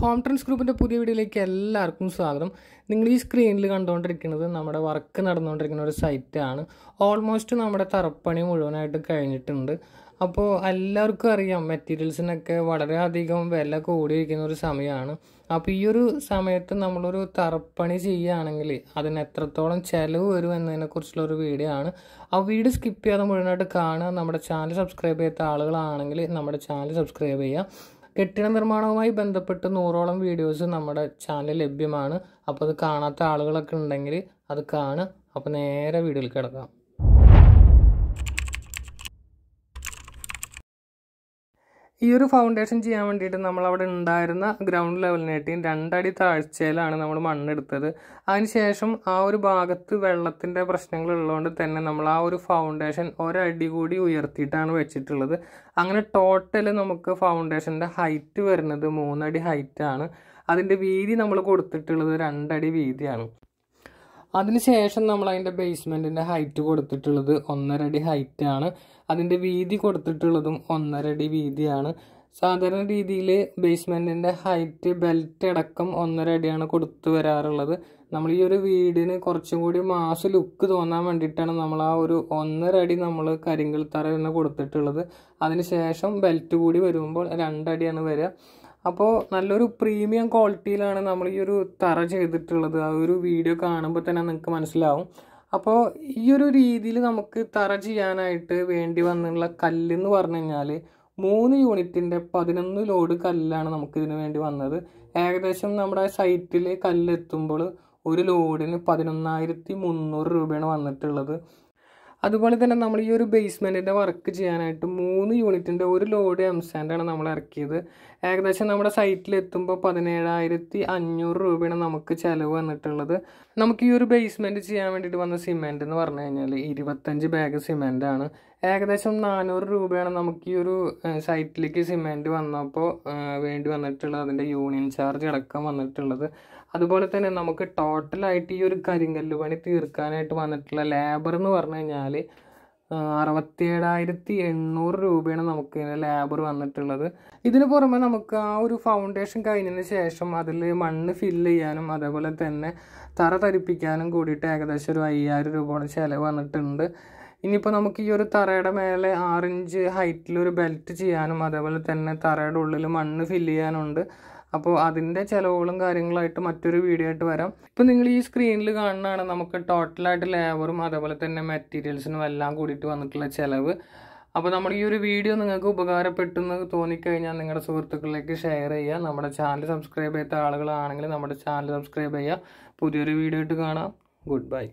home ട്രൻസ് ഗ്രൂപ്പിൻ്റെ പുതിയ വീഡിയോയിലേക്ക് എല്ലാവർക്കും സ്വാഗതം നിങ്ങൾ ഈ സ്ക്രീനിൽ കണ്ടുകൊണ്ടിരിക്കുന്നത് നമ്മുടെ വർക്ക് നടന്നുകൊണ്ടിരിക്കുന്ന ഒരു സൈറ്റാണ് ഓൾമോസ്റ്റ് നമ്മുടെ തറപ്പണി മുഴുവനായിട്ട് കഴിഞ്ഞിട്ടുണ്ട് അപ്പോൾ എല്ലാവർക്കും അറിയാം മെറ്റീരിയൽസിനൊക്കെ വളരെയധികം വില കൂടിയിരിക്കുന്ന ഒരു സമയമാണ് അപ്പോൾ ഈ ഒരു സമയത്ത് നമ്മളൊരു തറപ്പണി ചെയ്യുകയാണെങ്കിൽ അതിന് എത്രത്തോളം ചിലവ് വരും എന്നതിനെക്കുറിച്ചുള്ള ഒരു വീഡിയോ ആണ് ആ വീഡിയോ സ്കിപ്പ് ചെയ്യാതെ മുഴുവനായിട്ട് കാണുക നമ്മുടെ ചാനൽ സബ്സ്ക്രൈബ് ചെയ്യാത്ത ആളുകളാണെങ്കിൽ നമ്മുടെ ചാനൽ സബ്സ്ക്രൈബ് ചെയ്യുക കെട്ടിട നിർമ്മാണവുമായി ബന്ധപ്പെട്ട് നൂറോളം വീഡിയോസ് നമ്മുടെ ചാനൽ ലഭ്യമാണ് അപ്പോൾ അത് കാണാത്ത ആളുകളൊക്കെ ഉണ്ടെങ്കിൽ അത് കാണുക അപ്പോൾ നേരെ വീഡിയോയിൽ കിടക്കാം ഈ ഒരു ഫൗണ്ടേഷൻ ചെയ്യാൻ വേണ്ടിയിട്ട് നമ്മൾ അവിടെ ഉണ്ടായിരുന്ന ഗ്രൗണ്ട് ലെവലിനെട്ടിയും രണ്ടടി താഴ്ചയിലാണ് നമ്മൾ മണ്ണെടുത്തത് അതിനുശേഷം ആ ഒരു ഭാഗത്ത് വെള്ളത്തിൻ്റെ പ്രശ്നങ്ങൾ ഉള്ളതുകൊണ്ട് തന്നെ നമ്മൾ ആ ഒരു ഫൗണ്ടേഷൻ ഒരടി കൂടി ഉയർത്തിയിട്ടാണ് വെച്ചിട്ടുള്ളത് അങ്ങനെ ടോട്ടൽ നമുക്ക് ഫൗണ്ടേഷൻ്റെ ഹൈറ്റ് വരുന്നത് മൂന്നടി ഹൈറ്റാണ് അതിൻ്റെ വീതി നമ്മൾ കൊടുത്തിട്ടുള്ളത് രണ്ടടി വീതിയാണ് അതിനുശേഷം നമ്മൾ അതിൻ്റെ ബേസ്മെൻറ്റിൻ്റെ ഹൈറ്റ് കൊടുത്തിട്ടുള്ളത് ഒന്നരടി ഹൈറ്റാണ് അതിൻ്റെ വീതി കൊടുത്തിട്ടുള്ളതും ഒന്നരടി വീതിയാണ് സാധാരണ രീതിയിൽ ബേസ്മെൻറ്റിൻ്റെ ഹൈറ്റ് ബെൽറ്റ് അടക്കം ഒന്നരടിയാണ് കൊടുത്തു വരാറുള്ളത് നമ്മൾ ഈ ഒരു വീടിന് കുറച്ചും കൂടി മാസ് ലുക്ക് തോന്നാൻ വേണ്ടിയിട്ടാണ് നമ്മൾ ആ ഒരു ഒന്നരടി അടി നമ്മൾ കരിങ്കൽ തറ തന്നെ കൊടുത്തിട്ടുള്ളത് അതിനുശേഷം ബെൽറ്റ് കൂടി വരുമ്പോൾ രണ്ടടിയാണ് വരിക അപ്പോൾ നല്ലൊരു പ്രീമിയം ക്വാളിറ്റിയിലാണ് നമ്മൾ ഈ ഒരു തറ ചെയ്തിട്ടുള്ളത് ആ ഒരു വീഡിയോ കാണുമ്പോൾ തന്നെ നിങ്ങൾക്ക് മനസ്സിലാവും അപ്പോൾ ഈ ഒരു രീതിയിൽ നമുക്ക് തറ ചെയ്യാനായിട്ട് വേണ്ടി വന്നുള്ള കല്ലെന്ന് പറഞ്ഞു കഴിഞ്ഞാൽ മൂന്ന് യൂണിറ്റിൻ്റെ പതിനൊന്ന് ലോഡ് കല്ലാണ് നമുക്ക് ഇതിന് വേണ്ടി വന്നത് ഏകദേശം നമ്മുടെ സൈറ്റിൽ കല്ലെത്തുമ്പോൾ ഒരു ലോഡിന് പതിനൊന്നായിരത്തി മുന്നൂറ് രൂപയാണ് വന്നിട്ടുള്ളത് അതുപോലെ തന്നെ നമ്മൾ ഈ ഒരു ബേസ്മെൻറ്റിൻ്റെ വർക്ക് ചെയ്യാനായിട്ട് മൂന്ന് യൂണിറ്റിൻ്റെ ഒരു ലോഡ് എം സാൻഡാണ് നമ്മൾ ഇറക്കിയത് ഏകദേശം നമ്മുടെ സൈറ്റിൽ എത്തുമ്പോൾ പതിനേഴായിരത്തി അഞ്ഞൂറ് രൂപയാണ് നമുക്ക് ചിലവ് വന്നിട്ടുള്ളത് നമുക്ക് ഈ ഒരു ബേസ്മെൻറ്റ് ചെയ്യാൻ വേണ്ടിയിട്ട് വന്ന സിമെൻ്റ് എന്ന് പറഞ്ഞു കഴിഞ്ഞാൽ ഇരുപത്തഞ്ച് ബാഗ് സിമെൻറ്റാണ് ഏകദേശം നാനൂറ് രൂപയാണ് നമുക്ക് ഈ ഒരു സൈറ്റിലേക്ക് സിമെൻറ്റ് വന്നപ്പോൾ വേണ്ടി വന്നിട്ടുള്ളത് അതിൻ്റെ യൂണിയൻ ചാർജ് അടക്കം വന്നിട്ടുള്ളത് അതുപോലെ തന്നെ നമുക്ക് ടോട്ടലായിട്ട് ഈ ഒരു കരിങ്കല്ല് പണി തീർക്കാനായിട്ട് വന്നിട്ടുള്ള ലേബർ എന്ന് പറഞ്ഞു കഴിഞ്ഞാൽ അറുപത്തിയേഴായിരത്തി എണ്ണൂറ് രൂപയാണ് നമുക്ക് ഇതിൻ്റെ ലേബർ വന്നിട്ടുള്ളത് ഇതിന് പുറമെ നമുക്ക് ആ ഒരു ഫൗണ്ടേഷൻ കഴിഞ്ഞതിന് ശേഷം അതിൽ മണ്ണ് ഫില്ല് ചെയ്യാനും അതേപോലെ തന്നെ തറ തരിപ്പിക്കാനും കൂടിയിട്ട് ഏകദേശം ഒരു അയ്യായിരം രൂപയോളം ചിലവ് വന്നിട്ടുണ്ട് ഇനിയിപ്പോൾ നമുക്ക് ഈ ഒരു തറയുടെ മേലെ ആറിഞ്ച് ഹൈറ്റിൽ ഒരു ബെൽറ്റ് ചെയ്യാനും അതേപോലെ തന്നെ തറയുടെ ഉള്ളിൽ മണ്ണ് ഫില്ല് ചെയ്യാനുണ്ട് അപ്പോൾ അതിൻ്റെ ചിലവുകളും കാര്യങ്ങളായിട്ട് മറ്റൊരു വീഡിയോ ആയിട്ട് വരാം ഇപ്പോൾ നിങ്ങൾ ഈ സ്ക്രീനിൽ കാണുന്നതാണ് നമുക്ക് ടോട്ടലായിട്ട് ലേബറും അതേപോലെ തന്നെ മെറ്റീരിയൽസിനും എല്ലാം കൂടിയിട്ട് വന്നിട്ടുള്ള ചിലവ് അപ്പോൾ നമ്മൾ ഈ ഒരു വീഡിയോ നിങ്ങൾക്ക് ഉപകാരപ്പെട്ടു എന്ന് തോന്നിക്കഴിഞ്ഞാൽ നിങ്ങളുടെ സുഹൃത്തുക്കളിലേക്ക് ഷെയർ ചെയ്യുക നമ്മുടെ ചാനൽ സബ്സ്ക്രൈബ് ചെയ്ത ആളുകളാണെങ്കിൽ നമ്മുടെ ചാനൽ സബ്സ്ക്രൈബ് ചെയ്യുക പുതിയൊരു വീഡിയോ ആയിട്ട് കാണാം ഗുഡ് ബൈ